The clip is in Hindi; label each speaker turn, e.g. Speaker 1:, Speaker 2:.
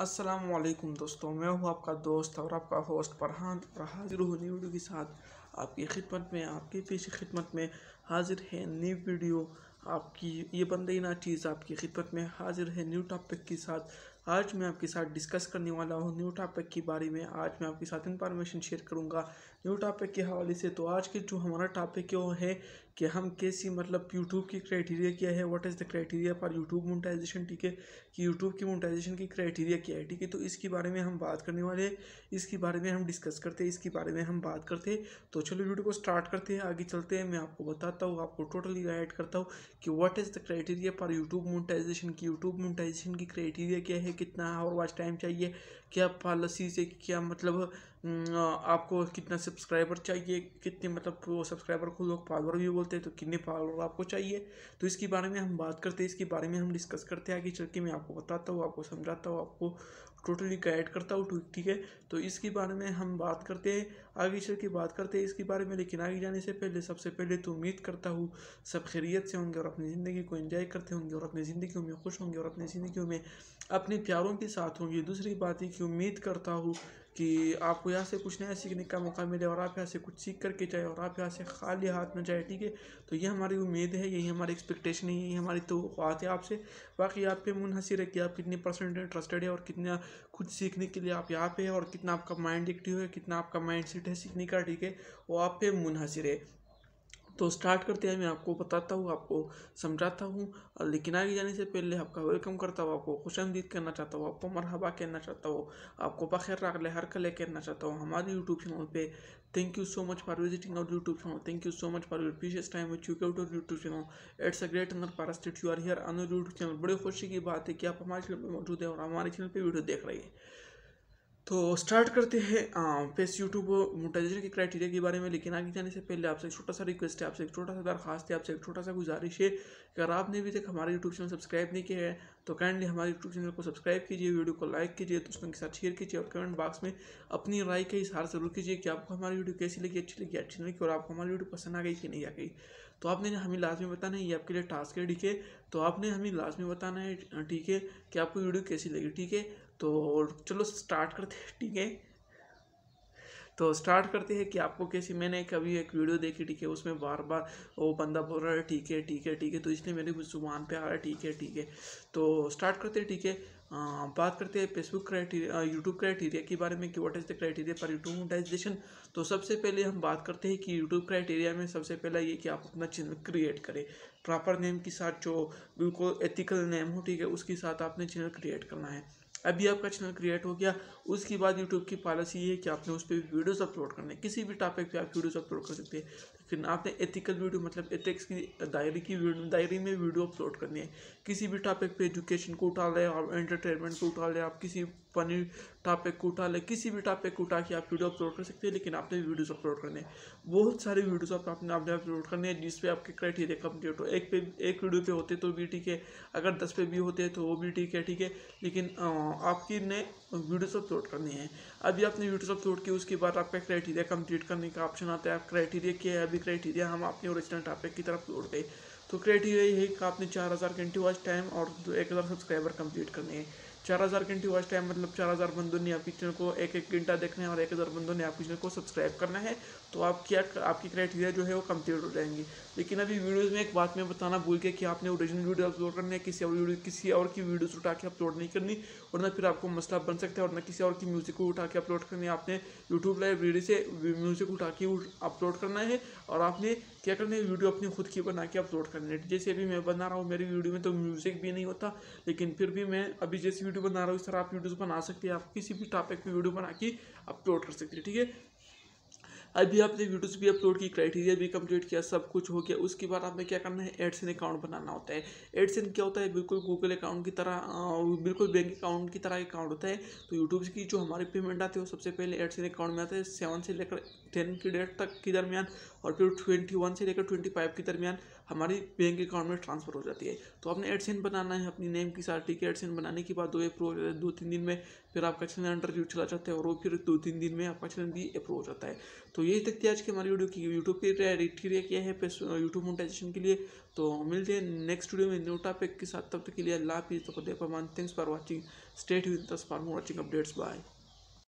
Speaker 1: असलम दोस्तों मैं हूं आपका दोस्त और आपका होस्ट फरहान और हाजिर हूँ न्यू वीडियो के साथ आपकी खिदमत में आपके पेश खिदमत में हाजिर है न्यू वीडियो आपकी ये बंदीना चीज़ आपकी खिदमत में हाजिर है न्यू टॉपिक के साथ आज मैं आपके साथ डिस्कस करने वाला हूँ न्यू टॉपिक के बारे में आज मैं आपके साथ इन्फॉर्मेशन शेयर करूँगा न्यू टॉपिक के हवाले से तो आज के जो हमारा टॉपिक है वो है कि हम कैसी मतलब यूट्यूब की क्राइटेरिया क्या है what is the criteria for YouTube monetisation ठीक है कि यूट्यूब की मोनेटाइजेशन की क्राइटेरिया क्या है ठीक है तो इसके बारे में हम बात करने वाले हैं इसके बारे में हम डिस्कस करते हैं इसके बारे में हम बात करते हैं तो चलो वीडियो को स्टार्ट करते हैं आगे चलते हैं मैं आपको बताता हूँ आपको टोटली गाइड करता हूँ कि what is the criteria for YouTube monetisation की यूट्यूब मोनेटाइजेशन की क्राइटेरिया क्या है कितना और वॉच टाइम चाहिए क्या पॉलिसी से क्या मतलब आपको कितना सब्सक्राइबर चाहिए कितने मतलब वो सब्सक्राइबर को लोग फॉलोअर भी बोलते हैं तो कितने फॉलोअर आपको चाहिए तो इसके बारे में हम बात करते हैं इसके बारे में हम डिस्कस करते हैं आगे चल के मैं आपको बताता हूँ आपको समझाता हूँ आपको टोटली गाइड करता हूँ ठीक है तो इसके बारे में हम बात करते हैं आगे चल के बात करते हैं इसके बारे में लेकिन आगे जाने से पहले सबसे पहले तो उम्मीद करता हूँ सब खैरियत से होंगे और अपनी ज़िंदगी को एंजॉय करते होंगे और अपनी ज़िंदगी में खुश होंगे और अपनी ज़िंदगी में अपने प्यारों के साथ होंगे दूसरी बात है कि उम्मीद करता हूँ कि आपको यहाँ से कुछ नया सीखने का मौका मिले और आप यहाँ से कुछ सीख करके जाए और आप यहाँ से खाली हाथ में जाए ठीक है तो ये हमारी उम्मीद है यही हमारी एक्सपेक्टेशन है यही हमारी तो बात है आपसे बाकी आप पे मुनहसर है कि आप कितने परसेंट इंटरेस्टेड है और कितना खुद सीखने के लिए आप यहाँ पे है और कितना आपका माइंड एक्टिव है कितना आपका माइंड सेट है सीखने का ठीक है वो आप पे मुनहसर है तो स्टार्ट करते हैं मैं आपको बताता हूँ आपको समझाता हूँ लेकिन आगे जाने से पहले आपका वेलकम करता हूँ आपको खुश आमदीद चाहता हूँ आपको मरहबा कहना चाहता हूँ आपको बखैर रागले हर कले कहना चाहता हूँ हमारे यूट्यूब चैनल पे thank you so much for visiting our YouTube channel thank you so much for your precious time which you cat YouTube channel it's a great honour पारस्टेट you are here on our YouTube channel बड़ी खुशी की बात है कि आप हमारे चैनल पर मौजूद है और हमारे चैनल पर वीडियो देख रहे हैं तो स्टार्ट करते हैं फेस यूट्यूब मोटाइजेशन के क्राइटेरिया के बारे में लेकिन आगे जाने से पहले आपसे एक छोटा सा रिक्वेस्ट है आपसे एक छोटा सा दरखास्त है आपसे एक छोटा सा गुजारिश है अगर आपने अभी तक हमारे यूट्यूब चैनल सब्सक्राइब नहीं किया है तो काइंडली हमारे यूट्यूब चैनल को सब्सक्राइब कीजिए वीडियो को लाइक कीजिए दोस्तों के साथ शेयर कीजिए और कमेंट बॉक्स में अपनी राय का इशार जरूर कीजिए कि आपको हमारी वीडियो कैसी लगी अच्छी लगी अच्छी नहीं लगी और आपको हमारी वीडियो पसंद आ गई कि नहीं आ गई तो आपने हमें लाजमी बताना है ये आपके लिए टास्क है ठीक है तो आपने हमें लाजमी बताना है ठीक है कि आपको वीडियो कैसी लगी ठीक है तो चलो स्टार्ट करते हैं ठीक है तो स्टार्ट करते हैं कि आपको कैसे मैंने कभी एक वीडियो देखी ठीक है उसमें बार बार वो बंदा बोल रहा है ठीक है ठीक है ठीक है तो इसलिए मेरे जुबान पे आ रहा है ठीक है ठीक है तो स्टार्ट करते हैं ठीक है बात करते हैं फेसबुक क्राइटेरिया यूट्यूब क्राइटेरिया के बारे में कि what is the criteria for YouTube monetisation तो सबसे पहले हम बात करते हैं कि यूट्यूब क्राइटेरिया में सबसे पहला ये कि आप अपना चैनल क्रिएट करें प्रॉपर नेम के साथ जो बिल्कुल एथिकल नेम हो ठीक है उसके साथ आपने चैनल क्रिएट करना है अभी आपका चैनल क्रिएट हो गया उसके बाद यूट्यूब की पॉलिसी ये है कि आपने उस पर भी वीडियोस अपलोड करने किसी भी टॉपिक पे आप वीडियोस अपलोड कर सकते हैं लेकिन आपने एथिकल वीडियो मतलब एथिक्स की डायरी की डायरी में वीडियो अपलोड करनी है किसी भी टॉपिक पे एजुकेशन को उठा लें आप एंटरटेनमेंट को उठा लें आप किसी पनीर टॉपिक को उठा ले किसी भी टॉपिक को उठा के आप वीडियो अपलोड कर सकते हैं लेकिन आपने वीडियोस अपलोड करने हैं बहुत सारे वीडियोस आप आपने आपने अपलोड करने हैं जिसपे आपके क्राइटेरिया कम्प्लीट हो एक पे एक वीडियो पे होते तो भी ठीक है अगर दस पे भी होते हैं तो वो भी ठीक है ठीक है लेकिन आपकी ने वीडियोज अपलोड करने हैं अभी आपने वीडियोज अपलोड किए उसके बाद आपका क्राइटेरिया कम्प्लीट करने का ऑप्शन आता है आप क्राइटेरिया क्या है अभी क्राइटेरिया हम अपने ओरिजिनल टॉपिक की तरफ लौट गए तो क्राइटेरिया यही कि आपने चार हज़ार घंटे वॉच टाइम और एक हज़ार सब्सक्राइबर कंप्लीट करने हैं चार हज़ार घंटे वॉच टाइम मतलब चार हज़ार बंदों ने आपकी चैनल को एक एक घंटा देखना है और एक हज़ार बंदों ने आपके चैनल को सब्सक्राइब करना है तो आप क्या आपकी क्राइटेरिया जो है वो कंप्लीट हो जाएंगी लेकिन अभी वीडियोज़ में एक बात में बताना भूल गया कि आपने ओरिजिनल वीडियो अपलोड करनी है किसी और वीडियो किसी और की वीडियोज़ उठा के अपलोड नहीं करनी और ना फिर आपको मसला बन सकता है और ना किसी और की म्यूज़िक को उठा के अपलोड करनी है आपने यूट्यूब लाइब्रेरी से म्यूज़िक उठा के अपलोड करना है और आपने क्या करना है वीडियो अपनी खुद की बना के अपलोड करनी है जैसे अभी मैं बना रहा हूँ मेरी वीडियो में तो म्यूज़िक भी नहीं होता लेकिन फिर भी मैं अभी जैसी वीडियो बना रहा हूँ इस तरह आप वीडियोज़ बना सकते हैं आप किसी भी टॉपिक पर वीडियो बना के अपलोड कर सकते हैं ठीक है अभी आपने वीडियोस भी अपलोड की क्राइटेरिया भी कंप्लीट किया सब कुछ हो गया उसके बाद आपने क्या करना है एडसन अकाउंट बनाना होता है एडसन क्या होता है बिल्कुल गूगल अकाउंट की तरह बिल्कुल बैंक अकाउंट की तरह अकाउंट होता है तो यूट्यूब की जो हमारी पेमेंट आती है वो सबसे पहले एडसन अकाउंट में आता है सेवन से लेकर टेन की डेट तक के दरमियान और फिर ट्वेंटी से लेकर ट्वेंटी के दरमियान हमारी बैंक अकाउंट में ट्रांसफ़र हो जाती है तो आपने एडसिन बनाना है अपनी नेम की सार्टी के एडसिन बनाने के बाद वो अप्रूव हो जाता है दो तीन दिन में फिर आपका चैनल अंडर रिव्यू चला जाता है और वो फिर दो तीन दिन में आपका चैनल भी अप्रूव हो जाता है तो यही तक थी आज की हमारी वीडियो की यूट्यूब की क्रिया क्या है यूट्यूब मोटाइजेशन के लिए तो मिलते हैं नेक्स्ट वीडियो में न्यू टॉपिक के साथ तब तक के लिए अल्लाह हाफिज़ तो मान thanks for watching state with for more watching updates bye